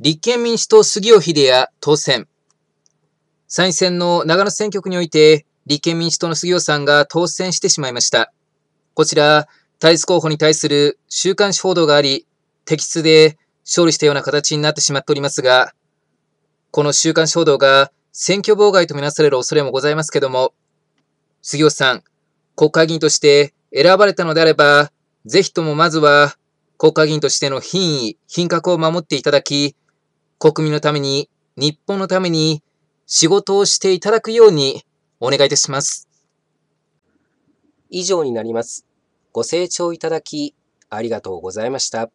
立憲民主党杉尾秀也当選。参院選の長野選挙区において、立憲民主党の杉尾さんが当選してしまいました。こちら、対立候補に対する週刊誌報道があり、適出で勝利したような形になってしまっておりますが、この週刊誌報道が選挙妨害とみなされる恐れもございますけども、杉尾さん、国会議員として選ばれたのであれば、ぜひともまずは国会議員としての品位、品格を守っていただき、国民のために、日本のために、仕事をしていただくようにお願いいたします。以上になります。ご清聴いただき、ありがとうございました。